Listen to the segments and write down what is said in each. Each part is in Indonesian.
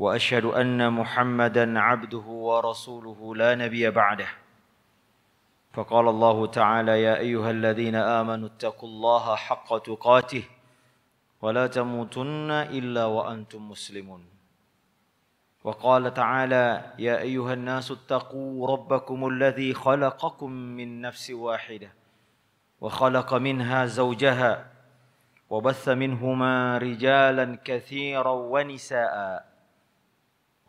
واشهد ان محمدا عبده ورسوله لا نبي بعده فقال الله تعالى يا ايها الذين امنوا اتقوا الله حق تقاته ولا تموتن الا وانتم مسلمون وقال تعالى يا ايها الناس اتقوا ربكم الذي خلقكم من نفس واحده وخلق منها زوجها وبث منهما رجالا كثيرا ونساء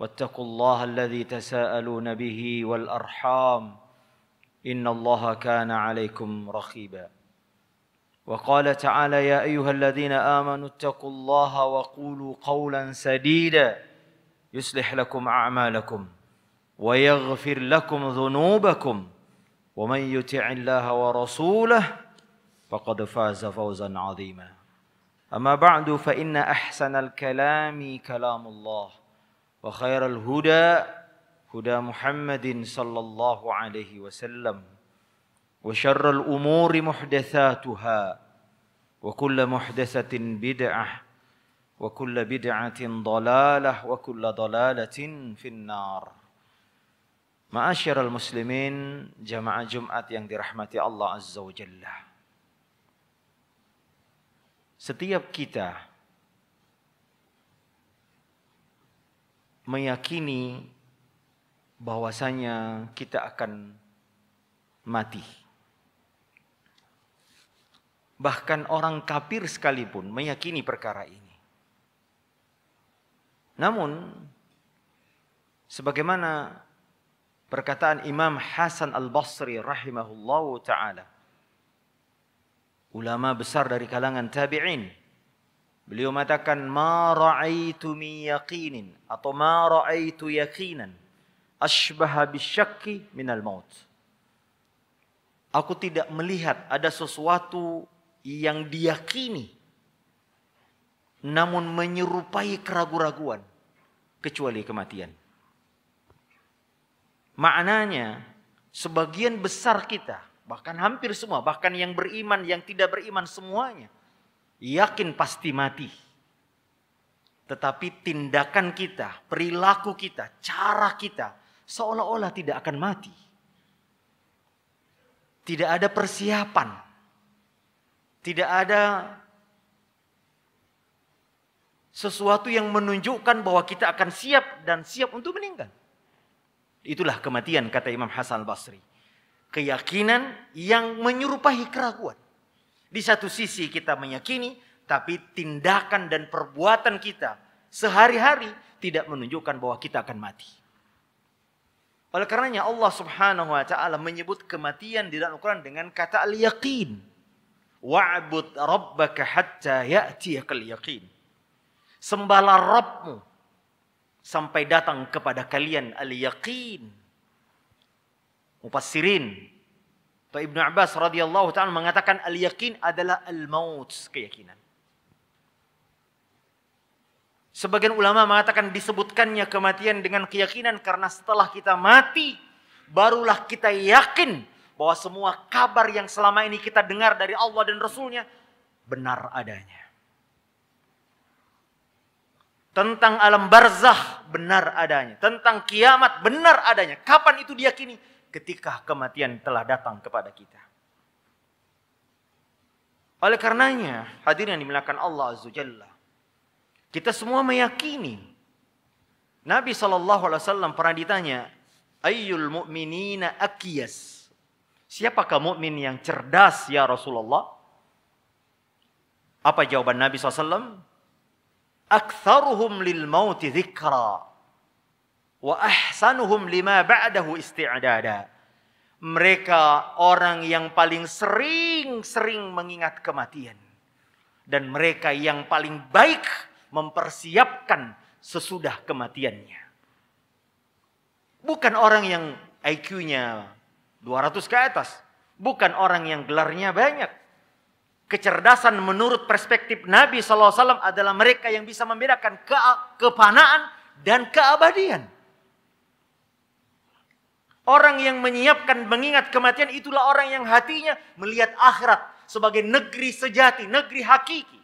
واتقوا الله الذي تساءلون به والارحام ان الله كان عليكم رخيبا وقال تعالى يا ايها الذين امنوا اتقوا الله وقولوا قولا سديدا يصلح لكم اعمالكم ويغفر لكم ذنوبكم ومن يطع الله ورسوله فقد فاز فوزا عظيما اما بعد فان احسن الكلام كلام الله وخير الهدى هدى محمد صلى الله عليه وسلم وشر الأمور محدثاتها وكل محدثة بدعة وكل بدعة ضلالة وكل ضلالة في النار معاشر المسلمين jamaah Jumat yang dirahmati Allah Azza wa Jalla. Setiap kita meyakini bahwasanya kita akan mati. Bahkan orang kafir sekalipun meyakini perkara ini. Namun sebagaimana perkataan Imam Hasan Al-Basri rahimahullahu taala ulama besar dari kalangan tabi'in Beliau mengatakan ma ra'aitu mi yaqinin atau ma ra'aitu yaqinan ashbaha bisyakki al maut. Aku tidak melihat ada sesuatu yang diyakini namun menyerupai keraguan-raguan kecuali kematian. Maknanya sebagian besar kita bahkan hampir semua bahkan yang beriman yang tidak beriman semuanya yakin pasti mati. Tetapi tindakan kita, perilaku kita, cara kita seolah-olah tidak akan mati. Tidak ada persiapan. Tidak ada sesuatu yang menunjukkan bahwa kita akan siap dan siap untuk meninggal. Itulah kematian kata Imam Hasan basri Keyakinan yang menyerupai keraguan. Di satu sisi kita meyakini, tapi tindakan dan perbuatan kita sehari-hari tidak menunjukkan bahwa kita akan mati. Oleh karenanya Allah Subhanahu wa taala menyebut kematian di dalam Al-Qur'an dengan kata al-yaqin. Wa'bud rabbaka hatta ya'tiyakal yaqin. Sembahlah Rabbmu sampai datang kepada kalian al-yaqin. Mufassirin atau Ibnu Abbas radhiyallahu taala mengatakan al-yakin adalah al-maut, keyakinan. Sebagian ulama mengatakan disebutkannya kematian dengan keyakinan karena setelah kita mati barulah kita yakin bahwa semua kabar yang selama ini kita dengar dari Allah dan Rasulnya benar adanya. Tentang alam barzah benar adanya. Tentang kiamat benar adanya. Kapan itu diyakini? ketika kematian telah datang kepada kita. Oleh karenanya, hadirin yang dimuliakan Allah Azza Jalla, kita semua meyakini Nabi saw alaihi wasallam pernah ditanya, "Ayyul mu'minina akiyas?" Siapakah mukmin yang cerdas ya Rasulullah? Apa jawaban Nabi SAW? Aktsaruhum lil mauti dzikra. Wa ahsanuhum lima ba'dahu isti'adada. Mereka orang yang paling sering-sering mengingat kematian. Dan mereka yang paling baik mempersiapkan sesudah kematiannya. Bukan orang yang IQ-nya 200 ke atas. Bukan orang yang gelarnya banyak. Kecerdasan menurut perspektif Nabi SAW adalah mereka yang bisa membedakan ke kepanaan dan keabadian. Orang yang menyiapkan mengingat kematian itulah orang yang hatinya melihat akhirat sebagai negeri sejati, negeri hakiki.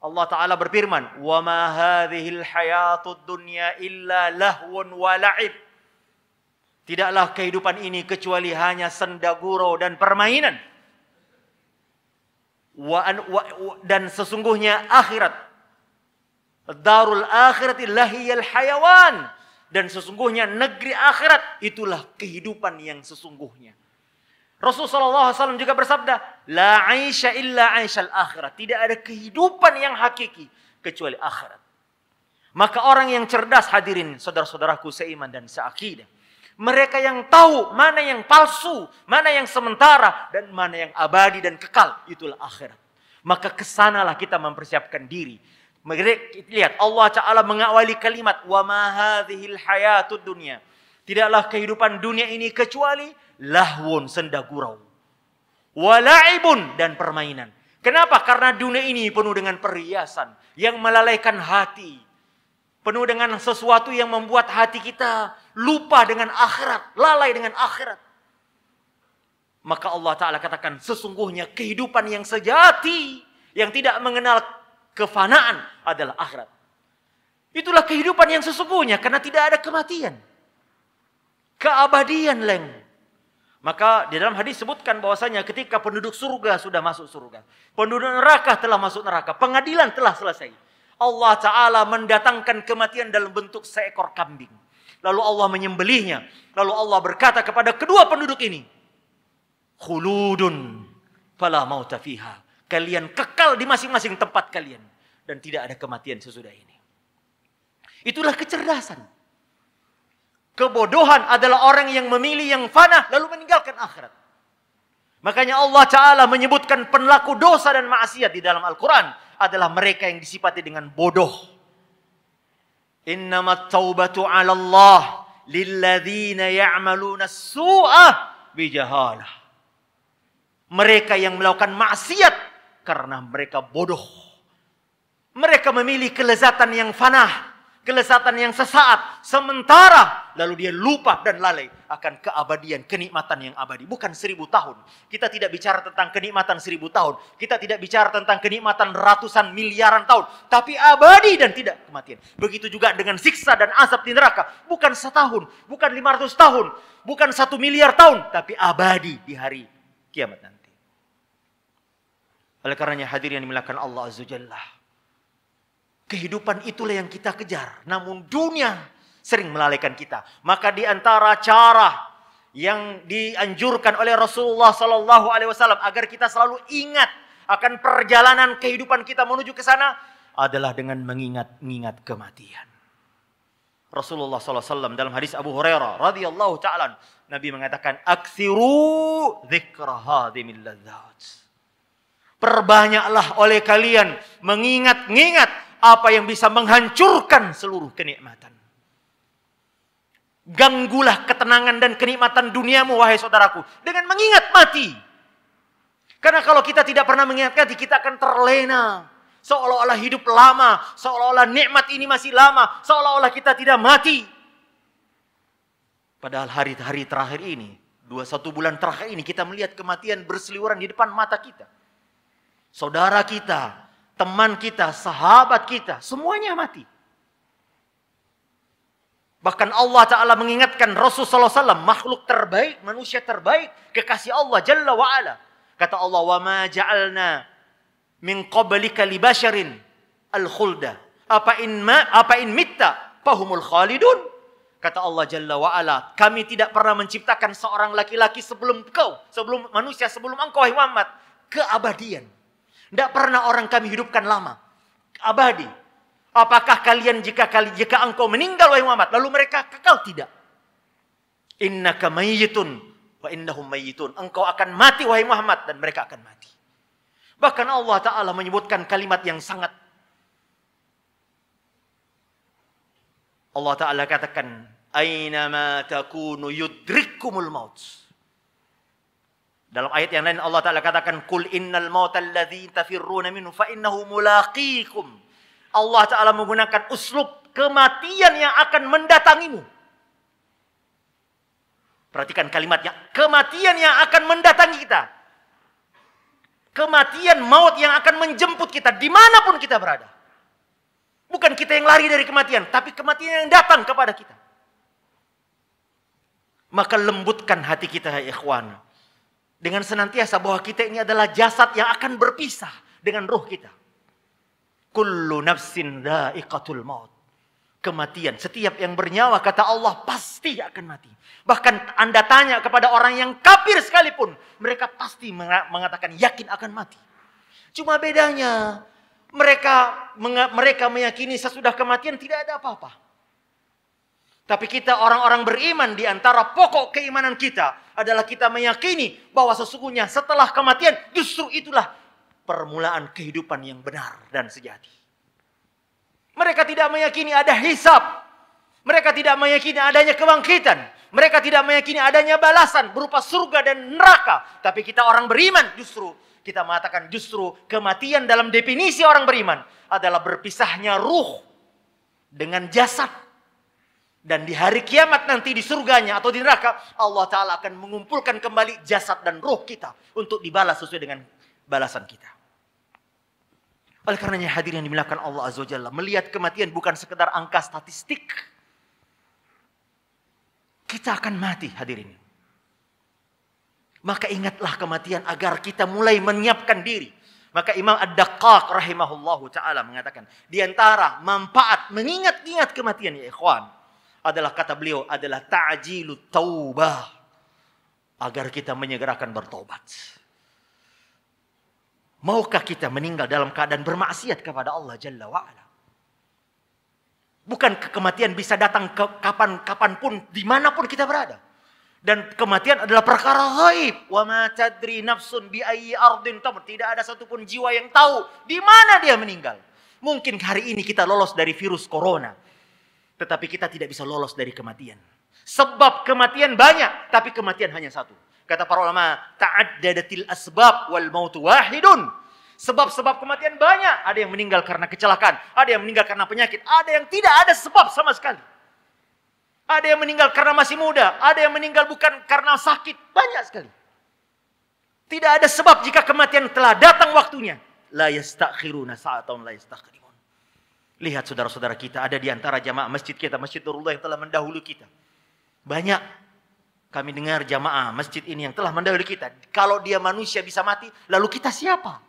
Allah Ta'ala berfirman, وَمَا هَذِهِ الْحَيَاتُ الدُّنْيَا إِلَّا لَهْوٌ وَلَعِبٌ Tidaklah kehidupan ini kecuali hanya senda dan permainan. Dan sesungguhnya akhirat. Darul akhirati lahiyal hayawan dan sesungguhnya negeri akhirat itulah kehidupan yang sesungguhnya. Rasulullah SAW juga bersabda, La aisha illa aishal akhirat. Tidak ada kehidupan yang hakiki kecuali akhirat. Maka orang yang cerdas hadirin saudara-saudaraku seiman dan seakidah. Mereka yang tahu mana yang palsu, mana yang sementara, dan mana yang abadi dan kekal. Itulah akhirat. Maka kesanalah kita mempersiapkan diri Lihat, Allah Ta'ala mengawali kalimat, wa mahadhil hayatud dunia. Tidaklah kehidupan dunia ini kecuali lahwun, senda gurau. Walaibun, dan permainan. Kenapa? Karena dunia ini penuh dengan perhiasan yang melalaikan hati. Penuh dengan sesuatu yang membuat hati kita lupa dengan akhirat, lalai dengan akhirat. Maka Allah Ta'ala katakan, sesungguhnya kehidupan yang sejati, yang tidak mengenal Kefanaan adalah akhirat. Itulah kehidupan yang sesungguhnya karena tidak ada kematian. Keabadian, leng. Maka di dalam hadis sebutkan bahwasanya ketika penduduk surga sudah masuk surga, penduduk neraka telah masuk neraka, pengadilan telah selesai. Allah taala mendatangkan kematian dalam bentuk seekor kambing. Lalu Allah menyembelihnya. Lalu Allah berkata kepada kedua penduduk ini, "Khuludun fala mauta fiha." Kalian kekal di masing-masing tempat kalian. Dan tidak ada kematian sesudah ini. Itulah kecerdasan. Kebodohan adalah orang yang memilih yang fana lalu meninggalkan akhirat. Makanya Allah Ta'ala menyebutkan pelaku dosa dan maksiat di dalam Al-Quran adalah mereka yang disipati dengan bodoh. innama taubatu ala Allah lilladzina ya'maluna suah bijahalah. Mereka yang melakukan maksiat karena mereka bodoh. Mereka memilih kelezatan yang fana, kelezatan yang sesaat, sementara, lalu dia lupa dan lalai akan keabadian, kenikmatan yang abadi. Bukan seribu tahun. Kita tidak bicara tentang kenikmatan seribu tahun. Kita tidak bicara tentang kenikmatan ratusan miliaran tahun. Tapi abadi dan tidak kematian. Begitu juga dengan siksa dan azab di neraka. Bukan setahun, bukan lima ratus tahun, bukan satu miliar tahun. Tapi abadi di hari kiamat nanti. Oleh karenanya hadir yang dimuliakan Allah Azza Jalla. Kehidupan itulah yang kita kejar. Namun dunia sering melalaikan kita. Maka di antara cara yang dianjurkan oleh Rasulullah Sallallahu Alaihi Wasallam agar kita selalu ingat akan perjalanan kehidupan kita menuju ke sana adalah dengan mengingat-ingat kematian. Rasulullah SAW dalam hadis Abu Hurairah radhiyallahu taala Nabi mengatakan aksiru dzikrahadimil ladzat. Perbanyaklah oleh kalian mengingat-ingat apa yang bisa menghancurkan seluruh kenikmatan. Ganggulah ketenangan dan kenikmatan duniamu, wahai saudaraku, dengan mengingat mati. Karena kalau kita tidak pernah mengingat mati, kita akan terlena. Seolah-olah hidup lama, seolah-olah nikmat ini masih lama, seolah-olah kita tidak mati. Padahal hari-hari terakhir ini, dua satu bulan terakhir ini, kita melihat kematian berseliweran di depan mata kita saudara kita, teman kita, sahabat kita, semuanya mati. Bahkan Allah Ta'ala mengingatkan Rasulullah SAW, makhluk terbaik, manusia terbaik, kekasih Allah Jalla wa'ala. Kata Allah, وَمَا جَعَلْنَا مِنْ قَبَلِكَ al الْخُلْدَ apa in ma apa in mitta fahumul khalidun kata Allah Jalla wa ala kami tidak pernah menciptakan seorang laki-laki sebelum kau sebelum manusia sebelum engkau wahai Muhammad keabadian tidak pernah orang kami hidupkan lama. Abadi. Apakah kalian jika kali jika engkau meninggal wahai Muhammad lalu mereka kekal tidak? Innaka mayyitun wa innahum mayyitun. Engkau akan mati wahai Muhammad dan mereka akan mati. Bahkan Allah taala menyebutkan kalimat yang sangat Allah taala katakan, "Aina ma takunu yudrikkumul maut." Dalam ayat yang lain Allah Ta'ala katakan, Kul innal mautal ladhi tafirruna minhu fa mulaqikum. Allah Ta'ala menggunakan uslub kematian yang akan mendatangimu. Perhatikan kalimatnya, kematian yang akan mendatangi kita. Kematian maut yang akan menjemput kita dimanapun kita berada. Bukan kita yang lari dari kematian, tapi kematian yang datang kepada kita. Maka lembutkan hati kita, ya dengan senantiasa bahwa kita ini adalah jasad yang akan berpisah dengan roh kita. Kullu nafsin ikatul maut. Kematian. Setiap yang bernyawa kata Allah pasti akan mati. Bahkan Anda tanya kepada orang yang kafir sekalipun, mereka pasti mengatakan yakin akan mati. Cuma bedanya mereka mereka meyakini sesudah kematian tidak ada apa-apa. Tapi kita orang-orang beriman di antara pokok keimanan kita adalah kita meyakini bahwa sesungguhnya setelah kematian justru itulah permulaan kehidupan yang benar dan sejati. Mereka tidak meyakini ada hisap. Mereka tidak meyakini adanya kebangkitan. Mereka tidak meyakini adanya balasan berupa surga dan neraka. Tapi kita orang beriman justru kita mengatakan justru kematian dalam definisi orang beriman adalah berpisahnya ruh dengan jasad dan di hari kiamat nanti di surganya atau di neraka, Allah Ta'ala akan mengumpulkan kembali jasad dan roh kita untuk dibalas sesuai dengan balasan kita. Oleh karenanya hadir yang dimilakan Allah Azza wa Jalla, melihat kematian bukan sekedar angka statistik. Kita akan mati hadirin. Maka ingatlah kematian agar kita mulai menyiapkan diri. Maka Imam Ad-Daqqaq rahimahullahu ta'ala mengatakan. Di antara manfaat mengingat-ingat kematian ya ikhwan adalah kata beliau adalah ta'jilu taubah agar kita menyegerakan bertobat. Maukah kita meninggal dalam keadaan bermaksiat kepada Allah Jalla wa'ala? Bukan kematian bisa datang ke kapan pun dimanapun kita berada. Dan kematian adalah perkara haib. Wa ma tadri nafsun bi ayyi ardin tamr Tidak ada satupun jiwa yang tahu di mana dia meninggal. Mungkin hari ini kita lolos dari virus corona. Tetapi kita tidak bisa lolos dari kematian. Sebab kematian banyak, tapi kematian hanya satu. Kata para ulama, ta'addadatil asbab wal mautu wahidun. Sebab-sebab kematian banyak. Ada yang meninggal karena kecelakaan, ada yang meninggal karena penyakit, ada yang tidak ada sebab sama sekali. Ada yang meninggal karena masih muda, ada yang meninggal bukan karena sakit, banyak sekali. Tidak ada sebab jika kematian telah datang waktunya. La yastakhiruna sa'atan la yastakhiruna. Lihat saudara-saudara kita, ada di antara jamaah masjid kita, Masjid Nurullah yang telah mendahului kita. Banyak kami dengar jamaah masjid ini yang telah mendahului kita. Kalau dia manusia bisa mati, lalu kita siapa?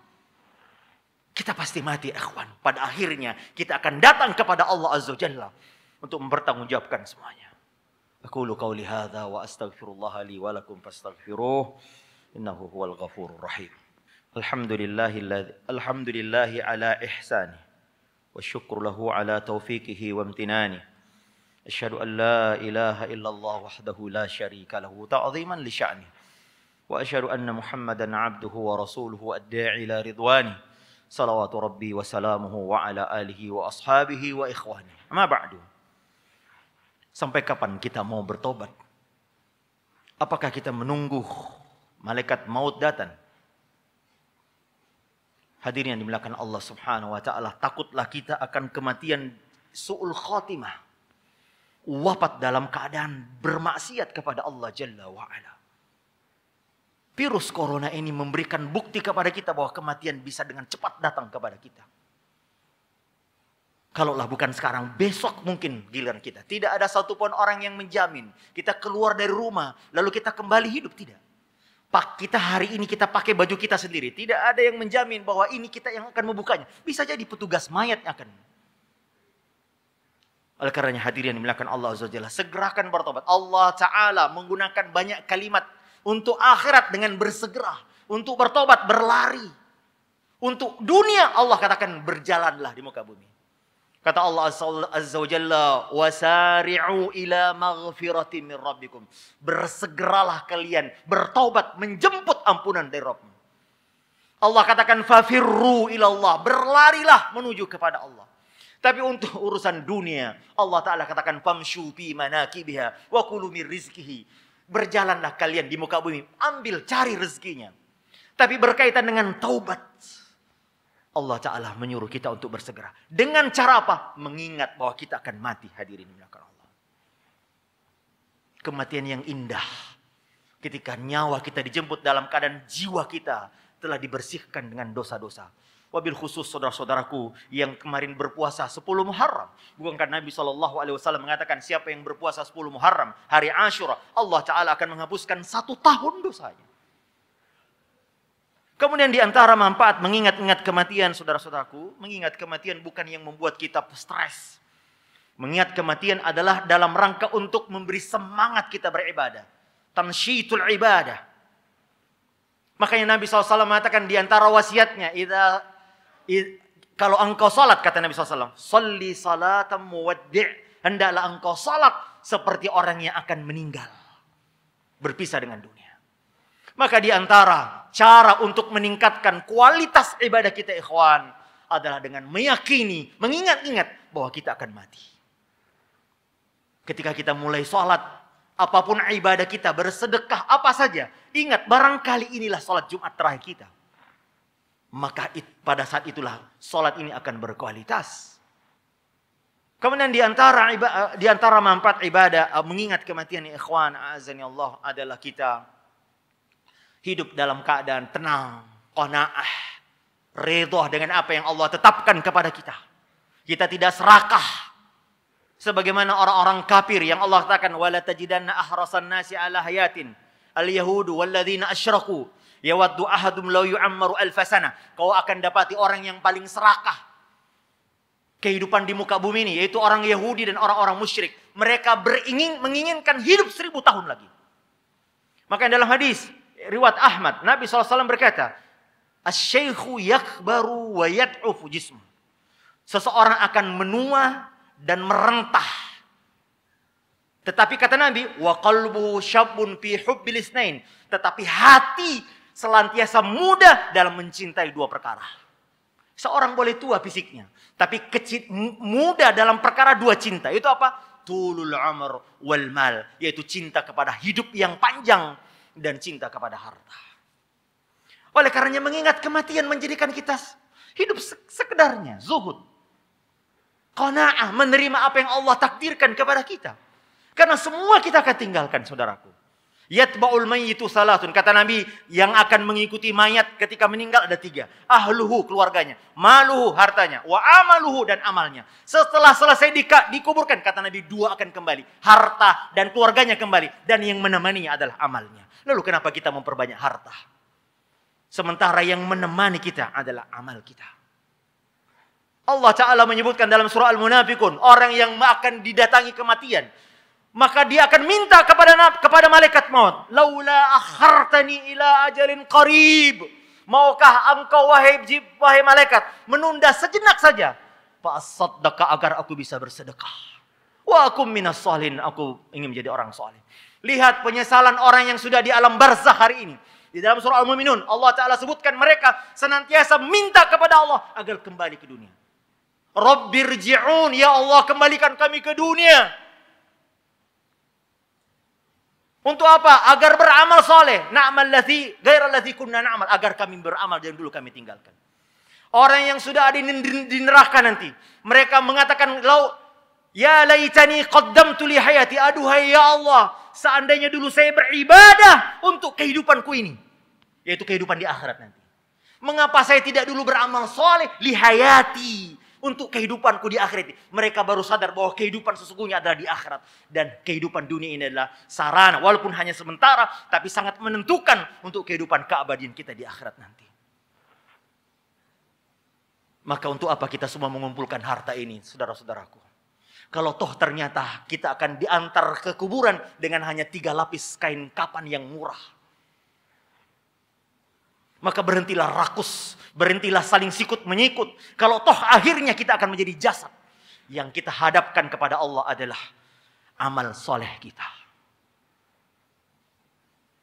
Kita pasti mati, ikhwan. Pada akhirnya kita akan datang kepada Allah Azza Jalla untuk mempertanggungjawabkan semuanya. Aku Lu kau lihada wa astaghfirullah li wa lakum fastaghfiruh innahu huwal ghafurur rahim. Alhamdulillahilladzi alhamdulillahi ala ihsani والشكر له على توفيقه وامتنانه أشهد أن لا إله إلا الله وحده لا شريك له تعظيما لشأنه وأشهد أن محمدا عبده ورسوله الداعي إلى رضوانه صلوات ربي وسلامه وعلى آله وأصحابه وإخوانه ما بعد Sampai kapan kita mau bertobat? Apakah kita menunggu malaikat maut datang? Hadirin yang dimuliakan Allah Subhanahu wa taala, takutlah kita akan kematian suul khatimah. Wafat dalam keadaan bermaksiat kepada Allah Jalla wa ala. Virus corona ini memberikan bukti kepada kita bahwa kematian bisa dengan cepat datang kepada kita. Kalaulah bukan sekarang, besok mungkin giliran kita. Tidak ada satupun orang yang menjamin kita keluar dari rumah, lalu kita kembali hidup. Tidak pak kita hari ini kita pakai baju kita sendiri. Tidak ada yang menjamin bahwa ini kita yang akan membukanya. Bisa jadi petugas mayat yang akan. Oleh karenanya hadirin yang dimuliakan Allah Azza Jalla, segerakan bertobat. Allah Ta'ala menggunakan banyak kalimat untuk akhirat dengan bersegera. Untuk bertobat, berlari. Untuk dunia Allah katakan berjalanlah di muka bumi. Kata Allah Azza wa Jalla, "Wasari'u ila maghfirati min rabbikum." Bersegeralah kalian bertaubat menjemput ampunan dari Rabbmu. Allah katakan fafirru ila Allah, berlarilah menuju kepada Allah. Tapi untuk urusan dunia, Allah Ta'ala katakan famshu fi manakibiha wa kulu min rizkihi. Berjalanlah kalian di muka bumi, ambil cari rezekinya. Tapi berkaitan dengan taubat. Allah Ta'ala menyuruh kita untuk bersegera. Dengan cara apa? Mengingat bahwa kita akan mati hadirin dimuliakan Allah. Kematian yang indah. Ketika nyawa kita dijemput dalam keadaan jiwa kita telah dibersihkan dengan dosa-dosa. Wabil khusus saudara-saudaraku yang kemarin berpuasa 10 Muharram. Bukankah Nabi SAW mengatakan siapa yang berpuasa 10 Muharram hari Ashura Allah Taala akan menghapuskan satu tahun dosanya. Kemudian di antara manfaat mengingat-ingat kematian saudara-saudaraku, mengingat kematian bukan yang membuat kita stres. Mengingat kematian adalah dalam rangka untuk memberi semangat kita beribadah. Tansyitul ibadah. Makanya Nabi SAW mengatakan di antara wasiatnya, Ida, i, kalau engkau salat, kata Nabi SAW, Salli salatam muwaddi' Hendaklah engkau salat seperti orang yang akan meninggal. Berpisah dengan dunia. Maka di antara cara untuk meningkatkan kualitas ibadah kita ikhwan adalah dengan meyakini, mengingat-ingat bahwa kita akan mati. Ketika kita mulai sholat, apapun ibadah kita, bersedekah, apa saja. Ingat, barangkali inilah sholat Jumat terakhir kita. Maka it, pada saat itulah sholat ini akan berkualitas. Kemudian di antara eh, di antara manfaat ibadah eh, mengingat kematian ikhwan azan ya Allah adalah kita hidup dalam keadaan tenang, konaah, redha dengan apa yang Allah tetapkan kepada kita. Kita tidak serakah sebagaimana orang-orang kafir yang Allah katakan wala tajidanna ahrasan nasi ala hayatin al-yahudu walladzina asyraku yawaddu ahadum law yu'ammaru alfasana kau akan dapati orang yang paling serakah kehidupan di muka bumi ini yaitu orang Yahudi dan orang-orang musyrik mereka beringin menginginkan hidup seribu tahun lagi maka dalam hadis riwayat Ahmad, Nabi SAW berkata, Asyaikhu yakbaru wa yad'ufu jismu. Seseorang akan menua dan merentah. Tetapi kata Nabi, wa qalbuhu syabun fi hubbil isnain. Tetapi hati selantiasa muda dalam mencintai dua perkara. Seorang boleh tua fisiknya, tapi kecil, muda dalam perkara dua cinta. Itu apa? Tulul amr wal mal, yaitu cinta kepada hidup yang panjang dan cinta kepada harta. Oleh karenanya mengingat kematian menjadikan kita hidup sekedarnya, zuhud. Konaah menerima apa yang Allah takdirkan kepada kita. Karena semua kita akan tinggalkan saudaraku. Yatba'ul mayyitu salatun. Kata Nabi, yang akan mengikuti mayat ketika meninggal ada tiga. Ahluhu, keluarganya. Maluhu, hartanya. Wa amaluhu, dan amalnya. Setelah selesai di, dikuburkan, kata Nabi, dua akan kembali. Harta dan keluarganya kembali. Dan yang menemaninya adalah amalnya. Lalu kenapa kita memperbanyak harta? Sementara yang menemani kita adalah amal kita. Allah Ta'ala menyebutkan dalam surah Al-Munafikun. Orang yang akan didatangi kematian maka dia akan minta kepada kepada malaikat maut, "Laula akhartani ila ajalin qarib." Maukah engkau wahai wahai malaikat menunda sejenak saja? Fa'asaddaka agar aku bisa bersedekah. Wa aku minas salin aku ingin menjadi orang salih Lihat penyesalan orang yang sudah di alam barzah hari ini. Di dalam surah Al-Mu'minun, Allah Ta'ala sebutkan mereka senantiasa minta kepada Allah agar kembali ke dunia. Rabbirji'un, ya Allah kembalikan kami ke dunia. Untuk apa? Agar beramal soleh. Na'mal ladhi, gairah ladhi kunna na'mal. Agar kami beramal yang dulu kami tinggalkan. Orang yang sudah ada di neraka nanti. Mereka mengatakan, Lau, ya laitani qaddam tu hayati. Aduhai ya Allah. Seandainya dulu saya beribadah untuk kehidupanku ini. Yaitu kehidupan di akhirat nanti. Mengapa saya tidak dulu beramal soleh? Lihayati untuk kehidupanku di akhirat. Mereka baru sadar bahwa kehidupan sesungguhnya adalah di akhirat. Dan kehidupan dunia ini adalah sarana. Walaupun hanya sementara, tapi sangat menentukan untuk kehidupan keabadian kita di akhirat nanti. Maka untuk apa kita semua mengumpulkan harta ini, saudara-saudaraku? Kalau toh ternyata kita akan diantar ke kuburan dengan hanya tiga lapis kain kapan yang murah maka berhentilah rakus, berhentilah saling sikut menyikut. Kalau toh akhirnya kita akan menjadi jasad. Yang kita hadapkan kepada Allah adalah amal soleh kita.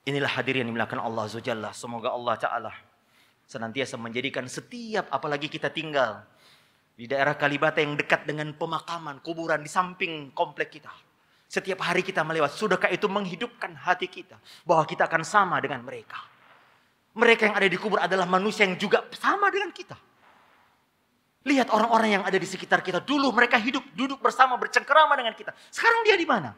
Inilah hadirin yang dimuliakan Allah Azza Semoga Allah Ta'ala senantiasa menjadikan setiap apalagi kita tinggal di daerah Kalibata yang dekat dengan pemakaman, kuburan di samping komplek kita. Setiap hari kita melewat, sudahkah itu menghidupkan hati kita bahwa kita akan sama dengan mereka mereka yang ada di kubur adalah manusia yang juga sama dengan kita. Lihat orang-orang yang ada di sekitar kita. Dulu mereka hidup, duduk bersama, bercengkerama dengan kita. Sekarang dia di mana?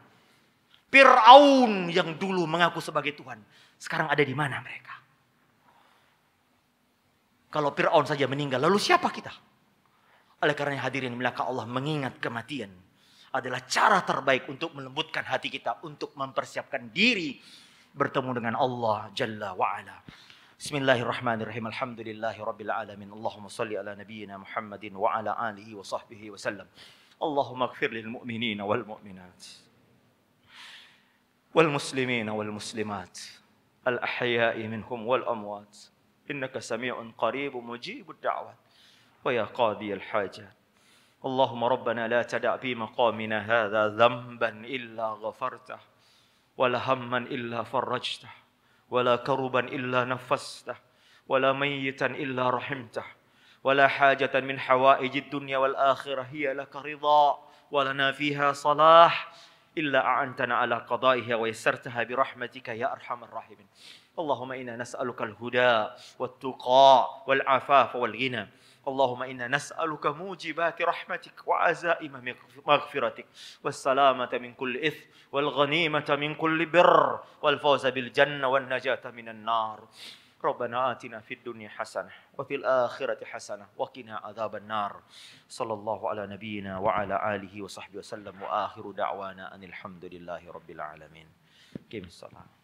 Fir'aun yang dulu mengaku sebagai Tuhan. Sekarang ada di mana mereka? Kalau Fir'aun saja meninggal, lalu siapa kita? Oleh karena hadirin, melaka Allah mengingat kematian adalah cara terbaik untuk melembutkan hati kita, untuk mempersiapkan diri bertemu dengan Allah Jalla wa'ala. بسم الله الرحمن الرحيم الحمد لله رب العالمين اللهم صل على نبينا محمد وعلى آله وصحبه وسلم اللهم اغفر للمؤمنين والمؤمنات والمسلمين والمسلمات الأحياء منهم والأموات إنك سميع قريب مجيب الدعوات ويا قاضي الحاجات اللهم ربنا لا تدع في مقامنا هذا ذنبا إلا غفرته ولا هما إلا فرجته ولا كربا إلا نفسته ولا ميتا إلا رحمته ولا حاجة من حوائج الدنيا والآخرة هي لك رضا ولنا فيها صلاح إلا أعنتنا على قضائها ويسرتها برحمتك يا أرحم الراحمين اللهم إنا نسألك الهدى والتقى والعفاف والغنى اللهم إنا نسألك موجبات رحمتك وعزائم مغفرتك والسلامة من كل إثم والغنيمة من كل بر والفوز بالجنة والنجاة من النار ربنا آتنا في الدنيا حسنة وفي الآخرة حسنة وقنا عذاب النار صلى الله على نبينا وعلى آله وصحبه وسلم وآخر دعوانا أن الحمد لله رب العالمين كم السلام